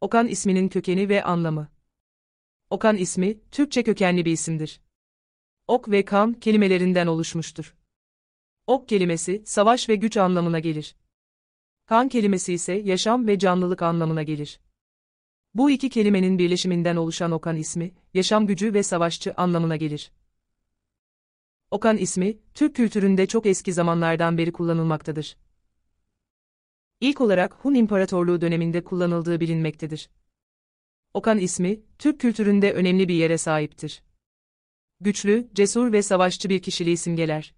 Okan isminin kökeni ve anlamı. Okan ismi, Türkçe kökenli bir isimdir. Ok ve kan kelimelerinden oluşmuştur. Ok kelimesi, savaş ve güç anlamına gelir. Kan kelimesi ise yaşam ve canlılık anlamına gelir. Bu iki kelimenin birleşiminden oluşan Okan ismi, yaşam gücü ve savaşçı anlamına gelir. Okan ismi, Türk kültüründe çok eski zamanlardan beri kullanılmaktadır ilk olarak Hun İmparatorluğu döneminde kullanıldığı bilinmektedir. Okan ismi, Türk kültüründe önemli bir yere sahiptir. Güçlü, cesur ve savaşçı bir kişiliği simgeler.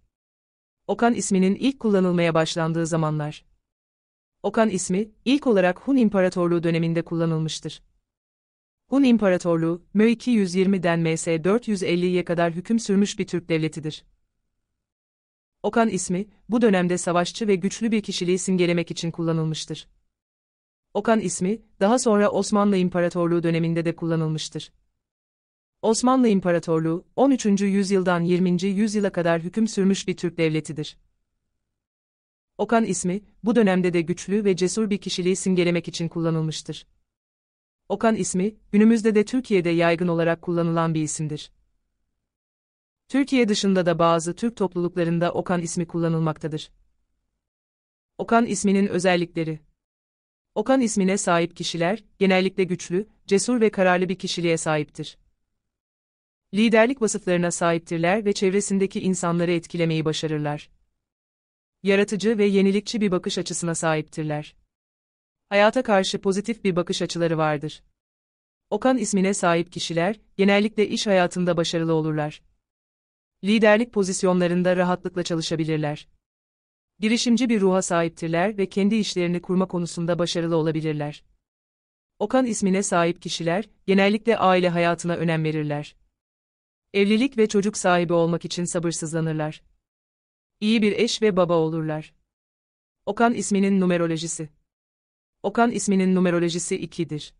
Okan isminin ilk kullanılmaya başlandığı zamanlar. Okan ismi, ilk olarak Hun İmparatorluğu döneminde kullanılmıştır. Hun İmparatorluğu, Mö 220'den MS 450'ye kadar hüküm sürmüş bir Türk devletidir. Okan ismi, bu dönemde savaşçı ve güçlü bir kişiliği simgelemek için kullanılmıştır. Okan ismi, daha sonra Osmanlı İmparatorluğu döneminde de kullanılmıştır. Osmanlı İmparatorluğu, 13. yüzyıldan 20. yüzyıla kadar hüküm sürmüş bir Türk devletidir. Okan ismi, bu dönemde de güçlü ve cesur bir kişiliği simgelemek için kullanılmıştır. Okan ismi, günümüzde de Türkiye'de yaygın olarak kullanılan bir isimdir. Türkiye dışında da bazı Türk topluluklarında Okan ismi kullanılmaktadır. Okan isminin özellikleri Okan ismine sahip kişiler, genellikle güçlü, cesur ve kararlı bir kişiliğe sahiptir. Liderlik vasıflarına sahiptirler ve çevresindeki insanları etkilemeyi başarırlar. Yaratıcı ve yenilikçi bir bakış açısına sahiptirler. Hayata karşı pozitif bir bakış açıları vardır. Okan ismine sahip kişiler, genellikle iş hayatında başarılı olurlar. Liderlik pozisyonlarında rahatlıkla çalışabilirler. Girişimci bir ruha sahiptirler ve kendi işlerini kurma konusunda başarılı olabilirler. Okan ismine sahip kişiler, genellikle aile hayatına önem verirler. Evlilik ve çocuk sahibi olmak için sabırsızlanırlar. İyi bir eş ve baba olurlar. Okan isminin numerolojisi Okan isminin numerolojisi 2'dir.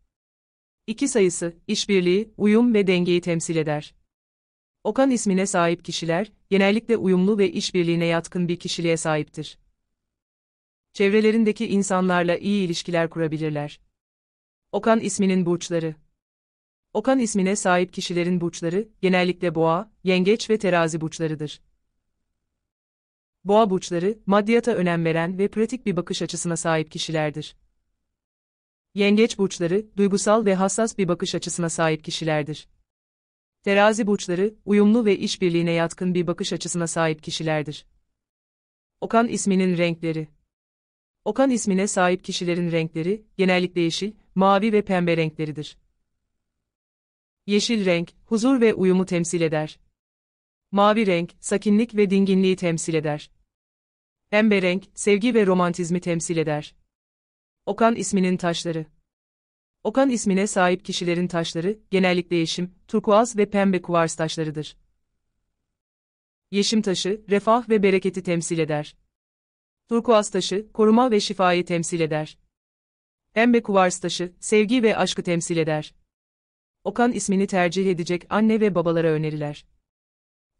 İki sayısı, işbirliği, uyum ve dengeyi temsil eder. Okan ismine sahip kişiler, genellikle uyumlu ve işbirliğine yatkın bir kişiliğe sahiptir. Çevrelerindeki insanlarla iyi ilişkiler kurabilirler. Okan isminin burçları Okan ismine sahip kişilerin burçları, genellikle boğa, yengeç ve terazi burçlarıdır. Boğa burçları, maddiyata önem veren ve pratik bir bakış açısına sahip kişilerdir. Yengeç burçları, duygusal ve hassas bir bakış açısına sahip kişilerdir. Terazi burçları, uyumlu ve işbirliğine yatkın bir bakış açısına sahip kişilerdir. Okan isminin renkleri Okan ismine sahip kişilerin renkleri, genellikle yeşil, mavi ve pembe renkleridir. Yeşil renk, huzur ve uyumu temsil eder. Mavi renk, sakinlik ve dinginliği temsil eder. Pembe renk, sevgi ve romantizmi temsil eder. Okan isminin taşları Okan ismine sahip kişilerin taşları, genellikle yeşim, turkuaz ve pembe kuvars taşlarıdır. Yeşim taşı, refah ve bereketi temsil eder. Turkuaz taşı, koruma ve şifayı temsil eder. Pembe kuvars taşı, sevgi ve aşkı temsil eder. Okan ismini tercih edecek anne ve babalara öneriler.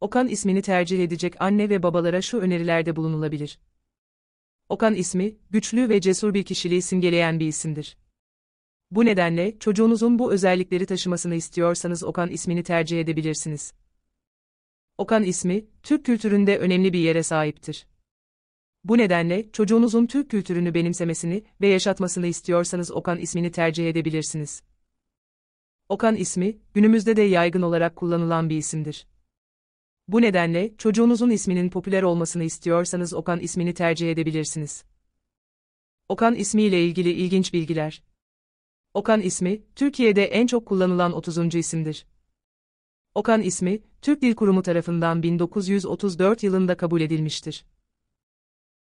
Okan ismini tercih edecek anne ve babalara şu önerilerde bulunulabilir. Okan ismi, güçlü ve cesur bir kişiliği simgeleyen bir isimdir. Bu nedenle çocuğunuzun bu özellikleri taşımasını istiyorsanız Okan ismini tercih edebilirsiniz. Okan ismi, Türk kültüründe önemli bir yere sahiptir. Bu nedenle çocuğunuzun Türk kültürünü benimsemesini ve yaşatmasını istiyorsanız Okan ismini tercih edebilirsiniz. Okan ismi, günümüzde de yaygın olarak kullanılan bir isimdir. Bu nedenle çocuğunuzun isminin popüler olmasını istiyorsanız Okan ismini tercih edebilirsiniz. Okan ismiyle ilgili ilginç bilgiler Okan ismi, Türkiye'de en çok kullanılan 30. isimdir. Okan ismi, Türk Dil Kurumu tarafından 1934 yılında kabul edilmiştir.